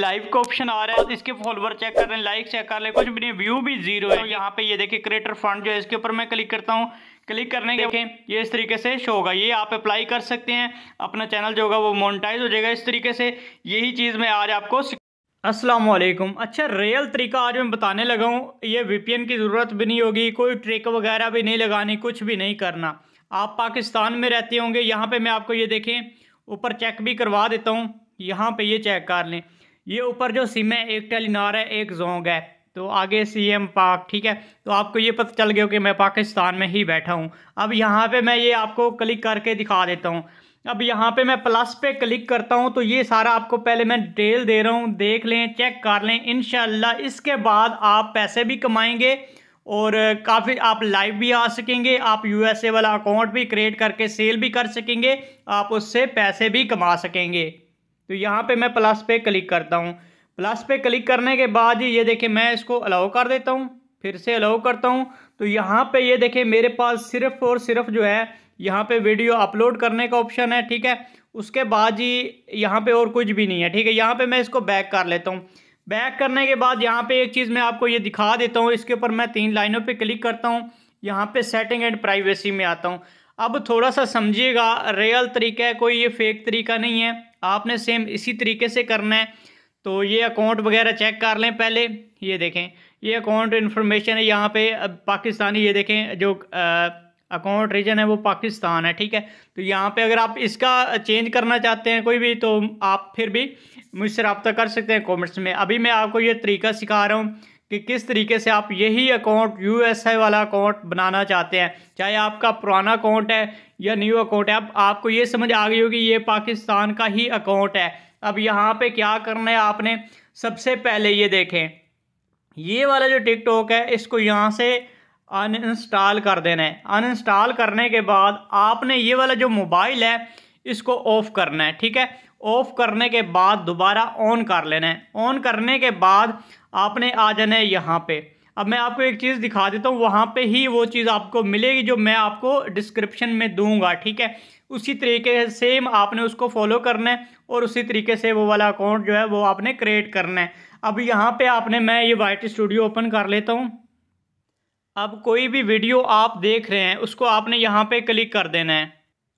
live का option आ रहा है तो इसके फॉलोअर चेक कर रहे हैं लाइक चेक कर रहे हैं कुछ भी नहीं व्यू भी जीरो है यहाँ पे ये देखिए क्रिएटर फंड जो है इसके ऊपर मैं क्लिक करता हूँ क्लिक करने के देखें ये इस तरीके से शो होगा ये आप अप्लाई कर सकते हैं अपना चैनल जो होगा वो मोनिटाइज हो जाएगा इस तरीके से यही चीज़ मैं आज आपको अस्सलाम वालेकुम अच्छा रियल तरीका आज मैं बताने लगा हूँ ये वीपीएन की ज़रूरत भी नहीं होगी कोई ट्रिक वगैरह भी नहीं लगानी कुछ भी नहीं करना आप पाकिस्तान में रहते होंगे यहाँ पे मैं आपको ये देखें ऊपर चेक भी करवा देता हूँ यहाँ पे ये चेक कर लें ये ऊपर जो सिम है एक टेलीनार है एक जोंग है तो आगे सी एम पाक ठीक है तो आपको ये पता चल गया कि मैं पाकिस्तान में ही बैठा हूँ अब यहाँ पे मैं ये आपको क्लिक करके दिखा देता हूँ अब यहाँ पे मैं प्लस पे क्लिक करता हूँ तो ये सारा आपको पहले मैं डिटेल दे रहा हूँ देख लें चेक कर लें इन इसके बाद आप पैसे भी कमाएंगे और काफ़ी आप लाइव भी आ सकेंगे आप यू वाला अकाउंट भी क्रिएट करके सेल भी कर सकेंगे आप उससे पैसे भी कमा सकेंगे तो यहाँ पे मैं प्लस पे क्लिक करता हूँ प्लस पे क्लिक करने के बाद ये देखें मैं इसको अलाउ कर देता हूँ फिर से अलाउ करता हूँ तो यहाँ पे ये देखें मेरे पास सिर्फ और सिर्फ जो है यहाँ पे वीडियो अपलोड करने का ऑप्शन है ठीक है उसके बाद ही यहाँ पे और कुछ भी नहीं है ठीक है यहाँ पे मैं इसको बैक कर लेता हूँ बैक करने के बाद यहाँ पे एक चीज़ मैं आपको ये दिखा देता हूँ इसके ऊपर मैं तीन लाइनों पे क्लिक करता हूँ यहाँ पे सेटिंग एंड प्राइवेसी में आता हूँ अब थोड़ा सा समझिएगा रियल तरीका है कोई ये फेक तरीका नहीं है आपने सेम इसी तरीके से करना है तो ये अकाउंट वगैरह चेक कर लें पहले ये देखें ये अकाउंट इन्फॉर्मेशन है यहाँ पे पाकिस्तानी ये देखें जो अकाउंट रीजन है वो पाकिस्तान है ठीक है तो यहाँ पे अगर आप इसका चेंज करना चाहते हैं कोई भी तो आप फिर भी मुझसे रबता कर सकते हैं कमेंट्स में अभी मैं आपको ये तरीका सिखा रहा हूँ कि किस तरीके से आप यही अकाउंट यू वाला अकाउंट बनाना चाहते हैं चाहे आपका पुराना अकाउंट है या न्यू अकाउंट है अब आपको ये समझ आ गई होगी ये पाकिस्तान का ही अकाउंट है अब यहाँ पे क्या करना है आपने सबसे पहले ये देखें ये वाला जो टिकटॉक है इसको यहाँ से अनइंस्टॉल कर देना है अनइंस्टॉल करने के बाद आपने ये वाला जो मोबाइल है इसको ऑफ़ करना है ठीक है ऑफ़ करने के बाद दोबारा ऑन कर लेना है ऑन करने के बाद आपने आ जाना है यहाँ पे अब मैं आपको एक चीज़ दिखा देता हूँ वहाँ पे ही वो चीज़ आपको मिलेगी जो मैं आपको डिस्क्रिप्शन में दूंगा ठीक है उसी तरीके से सेम आपने उसको फॉलो करना है और उसी तरीके से वो वाला अकाउंट जो है वो आपने क्रिएट करना है अब यहाँ पे आपने मैं ये वाइट स्टूडियो ओपन कर लेता हूँ अब कोई भी वीडियो आप देख रहे हैं उसको आपने यहाँ पर क्लिक कर देना है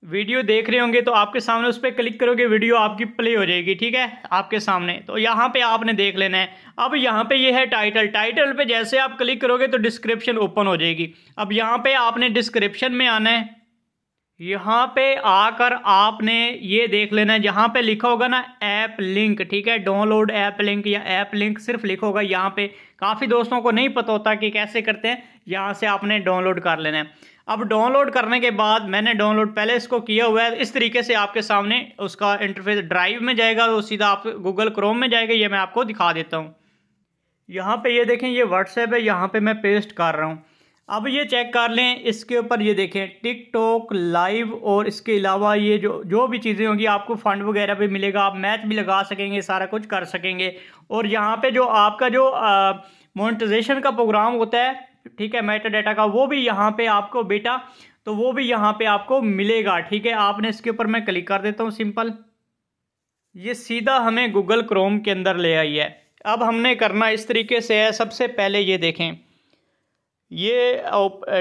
वीडियो देख रहे होंगे तो आपके सामने उस पर क्लिक करोगे वीडियो आपकी प्ले हो जाएगी ठीक है आपके सामने तो यहाँ पे आपने देख लेना है अब यहाँ पे ये यह है टाइटल टाइटल पे जैसे आप क्लिक करोगे तो डिस्क्रिप्शन ओपन हो जाएगी अब यहाँ पे आपने डिस्क्रिप्शन में आना है यहाँ पे आकर आपने ये देख लेना है जहाँ पे लिखा होगा ना ऐप लिंक ठीक है डाउनलोड ऐप लिंक या ऐप लिंक सिर्फ लिखा होगा यहाँ पे काफ़ी दोस्तों को नहीं पता होता कि कैसे करते हैं यहाँ से आपने डाउनलोड कर लेना है अब डाउनलोड करने के बाद मैंने डाउनलोड पहले इसको किया हुआ है इस तरीके से आपके सामने उसका इंटरफेस ड्राइव में जाएगा तो सीधा आप गूगल क्रोम में जाएगा ये मैं आपको दिखा देता हूँ यहाँ पे ये देखें ये व्हाट्सएप है यहाँ पे मैं पेस्ट कर रहा हूँ अब ये चेक कर लें इसके ऊपर ये देखें टिकटॉक लाइव और इसके अलावा ये जो जो भी चीज़ें होंगी आपको फ़ंड वगैरह भी मिलेगा आप मैच भी लगा सकेंगे सारा कुछ कर सकेंगे और यहाँ पे जो आपका जो मोनेटाइजेशन का प्रोग्राम होता है ठीक है मेटा डेटा का वो भी यहाँ पे आपको बेटा तो वो भी यहाँ पे आपको मिलेगा ठीक है आपने इसके ऊपर मैं क्लिक कर देता हूँ सिंपल ये सीधा हमें गूगल क्रोम के अंदर ले आई है अब हमने करना इस तरीके से है सबसे पहले ये देखें ये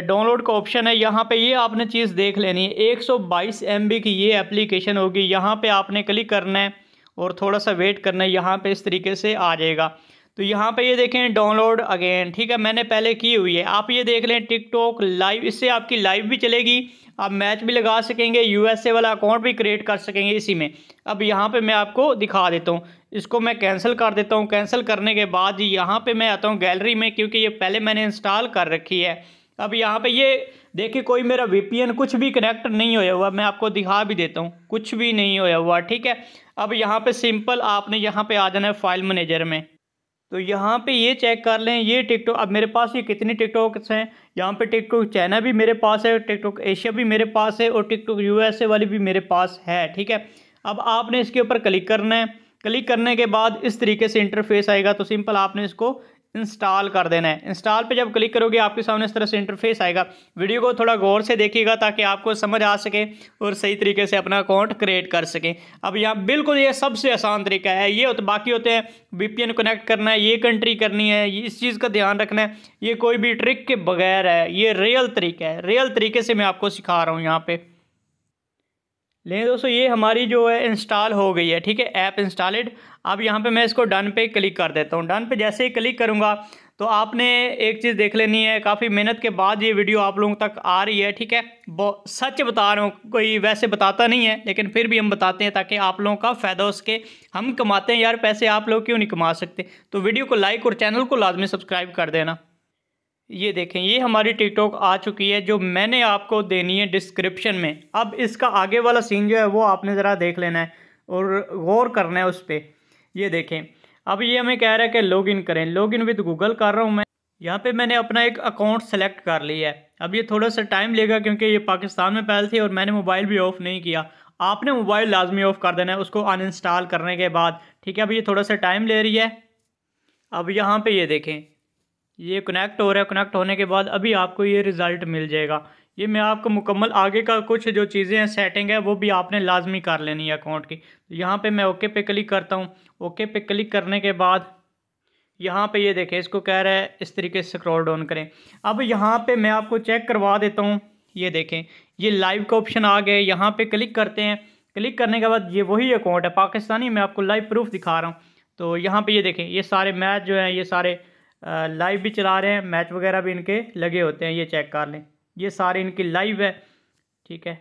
डाउनलोड का ऑप्शन है यहाँ पे ये आपने चीज़ देख लेनी है 122 बी की ये एप्लीकेशन होगी यहाँ पे आपने क्लिक करना है और थोड़ा सा वेट करना है यहाँ पे इस तरीके से आ जाएगा तो यहाँ पे ये देखें डाउनलोड अगेन ठीक है मैंने पहले की हुई है आप ये देख लें टिकटॉक लाइव इससे आपकी लाइव भी चलेगी आप मैच भी लगा सकेंगे यूएसए वाला अकाउंट भी क्रिएट कर सकेंगे इसी में अब यहाँ पे मैं आपको दिखा देता हूँ इसको मैं कैंसिल कर देता हूँ कैंसिल करने के बाद यहाँ पर मैं आता हूँ गैलरी में क्योंकि ये पहले मैंने इंस्टॉल कर रखी है अब यहाँ पर ये देखिए कोई मेरा वी कुछ भी कनेक्ट नहीं होया हुआ मैं आपको दिखा भी देता हूँ कुछ भी नहीं होया हुआ ठीक है अब यहाँ पर सिंपल आपने यहाँ पर आ जाना है फाइल मैनेजर में तो यहाँ पे ये चेक कर लें ये टिकटॉक अब मेरे पास ये कितने टिकटॉक्स हैं यहाँ पे टिकटॉक चाइना भी मेरे पास है टिकटॉक एशिया भी मेरे पास है और टिकटॉक यूएसए वाली भी मेरे पास है ठीक है अब आपने इसके ऊपर क्लिक करना है क्लिक करने के बाद इस तरीके से इंटरफेस आएगा तो सिंपल आपने इसको इंस्टॉल कर देना है इंस्टॉल पे जब क्लिक करोगे आपके सामने इस तरह से इंटरफेस आएगा वीडियो को थोड़ा गौर से देखिएगा ताकि आपको समझ आ सके और सही तरीके से अपना अकाउंट क्रिएट कर सकें अब यहाँ बिल्कुल ये सबसे आसान तरीका है ये बाकी होते हैं वीपीएन कनेक्ट करना है ये कंट्री करनी है इस चीज़ का ध्यान रखना है ये कोई भी ट्रिक के बगैर है ये रियल तरीका है रियल तरीके से मैं आपको सिखा रहा हूँ यहाँ पर ले दोस्तों ये हमारी जो है इंस्टॉल हो गई है ठीक है ऐप इंस्टॉलेड अब यहाँ पे मैं इसको डन पे क्लिक कर देता हूँ डन पे जैसे ही क्लिक करूँगा तो आपने एक चीज़ देख लेनी है काफ़ी मेहनत के बाद ये वीडियो आप लोगों तक आ रही है ठीक है सच बता रहा हूँ कोई वैसे बताता नहीं है लेकिन फिर भी हम बताते हैं ताकि आप लोगों का फ़ायदा उसके हम कमाते हैं यार पैसे आप लोग क्यों नहीं कमा सकते तो वीडियो को लाइक और चैनल को लाजमी सब्सक्राइब कर देना ये देखें ये हमारी टिकटॉक आ चुकी है जो मैंने आपको देनी है डिस्क्रिप्शन में अब इसका आगे वाला सीन जो है वो आपने ज़रा देख लेना है और गौर करना है उस पर ये देखें अब ये हमें कह रहा है कि लॉग इन करें लॉग इन विद गूगल कर रहा हूँ मैं यहाँ पे मैंने अपना एक अकाउंट सेलेक्ट कर लिया है अब ये थोड़ा सा टाइम लेगा क्योंकि ये पाकिस्तान में पहल थी और मैंने मोबाइल भी ऑफ़ नहीं किया आपने मोबाइल लाजमी ऑफ़ कर देना है उसको अनइंस्टॉल करने के बाद ठीक है अब ये थोड़ा सा टाइम ले रही है अब यहाँ पे ये देखें ये कनेक्ट हो रहा है कनेक्ट होने के बाद अभी आपको ये रिज़ल्ट मिल जाएगा ये मैं आपको मुकम्मल आगे का कुछ जो चीज़ें हैं सेटिंग है वो भी आपने लाजमी कर लेनी है अकाउंट की तो यहाँ पे मैं ओके पे क्लिक करता हूँ ओके पे क्लिक करने के बाद यहाँ पे ये देखें इसको कह रहा है इस तरीके से स्क्रॉल डाउन करें अब यहाँ पे मैं आपको चेक करवा देता हूँ ये देखें ये लाइव का ऑप्शन आ गया यहाँ पर क्लिक करते हैं क्लिक करने के बाद ये वही अकाउंट है पाकिस्तानी मैं आपको लाइव प्रूफ दिखा रहा हूँ तो यहाँ पर ये देखें ये सारे मैच जो हैं ये सारे लाइव भी चला रहे हैं मैच वगैरह भी इनके लगे होते हैं ये चेक कर लें ये सारे इनकी लाइव है ठीक है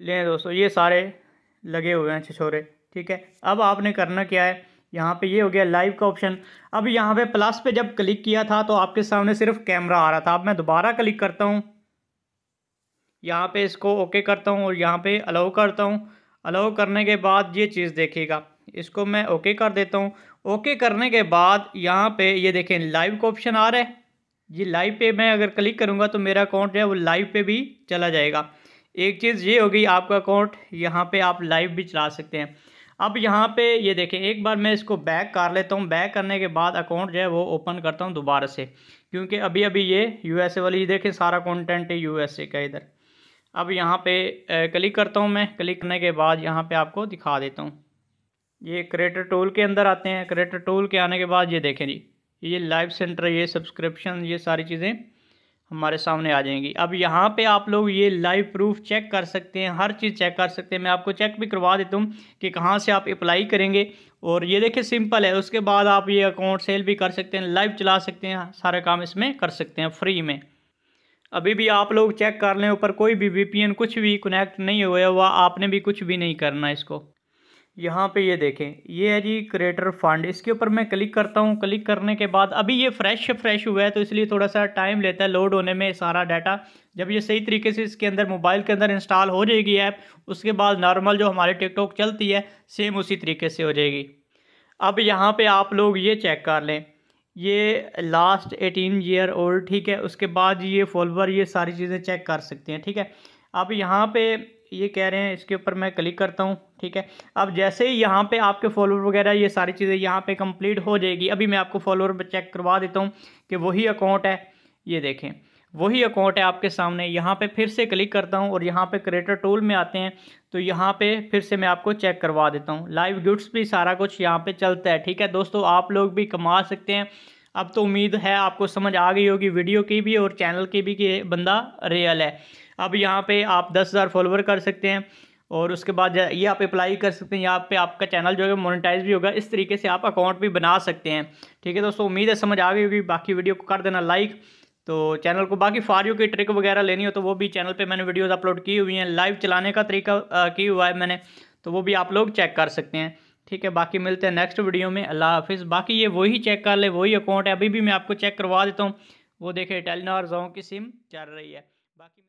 लें दोस्तों ये सारे लगे हुए हैं छछोरे ठीक है अब आपने करना क्या है यहाँ पे ये हो गया लाइव का ऑप्शन अब यहाँ पे प्लस पे जब क्लिक किया था तो आपके सामने सिर्फ कैमरा आ रहा था अब मैं दोबारा क्लिक करता हूँ यहाँ पे इसको ओके करता हूँ और यहाँ पे अलाउ करता हूँ अलाउ करने के बाद ये चीज़ देखेगा इसको मैं ओके कर देता हूँ ओके करने के बाद यहाँ पे ये देखें लाइव का ऑप्शन आ रहा है ये लाइव पे मैं अगर क्लिक करूँगा तो मेरा अकाउंट जो है वो लाइव पे भी चला जाएगा एक चीज़ ये होगी आपका अकाउंट यहाँ पे आप लाइव भी चला सकते हैं अब यहाँ पे ये देखें एक बार मैं इसको बैक कर लेता हूँ बैक करने के बाद अकाउंट जो है वो ओपन करता हूँ दोबारा से क्योंकि अभी अभी ये ए वाली ये देखें सारा कॉन्टेंट है ए का इधर अब यहाँ पे क्लिक करता हूँ मैं क्लिक करने के बाद यहाँ पे आपको दिखा देता हूँ ये क्रिएटर टूल के अंदर आते हैं क्रिएटर टूल के आने के बाद ये देखें जी ये लाइव सेंटर ये सब्सक्रिप्शन ये सारी चीज़ें हमारे सामने आ जाएंगी अब यहाँ पे आप लोग ये लाइव प्रूफ चेक कर सकते हैं हर चीज़ चेक कर सकते हैं मैं आपको चेक भी करवा देता हूँ कि कहाँ से आप अप्लाई करेंगे और ये देखिए सिंपल है उसके बाद आप ये अकाउंट सेल भी कर सकते हैं लाइव चला सकते हैं सारे काम इसमें कर सकते हैं फ्री में अभी भी आप लोग चेक कर लें ऊपर कोई भी एन कुछ भी कनेक्ट नहीं हुआ हुआ आपने भी कुछ भी नहीं करना इसको यहाँ पे ये देखें ये है जी क्रिएटर फंड इसके ऊपर मैं क्लिक करता हूँ क्लिक करने के बाद अभी ये फ्रेश फ्रेश हुआ है तो इसलिए थोड़ा सा टाइम लेता है लोड होने में सारा डाटा जब ये सही तरीके से इसके अंदर मोबाइल के अंदर इंस्टॉल हो जाएगी ऐप उसके बाद नॉर्मल जो हमारे टिकटॉक चलती है सेम उसी तरीके से हो जाएगी अब यहाँ पर आप लोग ये चेक कर लें ये लास्ट एटीन ईयर ओल्ड ठीक है उसके बाद ये फॉलोअर ये सारी चीज़ें चेक कर सकते हैं ठीक है अब यहाँ पर ये कह रहे हैं इसके ऊपर मैं क्लिक करता हूँ ठीक है अब जैसे ही यहाँ पे आपके फॉलोअर वगैरह ये सारी चीज़ें यहाँ पे कंप्लीट हो जाएगी अभी मैं आपको फॉलोअर चेक करवा देता हूँ कि वही अकाउंट है ये देखें वही अकाउंट है आपके सामने यहाँ पे फिर से क्लिक करता हूँ और यहाँ पे क्रिएटर टूल में आते हैं तो यहाँ पे फिर से मैं आपको चेक करवा देता हूँ लाइव गिफ्ट्स भी सारा कुछ यहाँ पे चलता है ठीक है दोस्तों आप लोग भी कमा सकते हैं अब तो उम्मीद है आपको समझ आ गई होगी वीडियो की भी और चैनल की भी कि बंदा रियल है अब यहाँ पे आप दस हज़ार फॉलोवर कर सकते हैं और उसके बाद ये आप अप्लाई कर सकते हैं यहाँ पे आपका चैनल जो है मोनेटाइज भी होगा इस तरीके से आप अकाउंट भी बना सकते हैं ठीक है दोस्तों उम्मीद है समझ आ गई होगी बाकी वीडियो को कर देना लाइक तो चैनल को बाकी फारियों की ट्रिक वगैरह लेनी हो तो वो भी चैनल पर मैंने वीडियोज़ अपलोड की हुई हैं लाइव चलाने का तरीका की हुआ है मैंने तो वो भी आप लोग चेक कर सकते हैं ठीक है बाकी मिलते हैं नेक्स्ट वीडियो में अल्लाह हाफिज़ बाकी ये वही चेक कर ले वही अकाउंट है अभी भी मैं आपको चेक करवा देता हूँ वो देखे टेलीनार जो की सिम चल रही है बाकी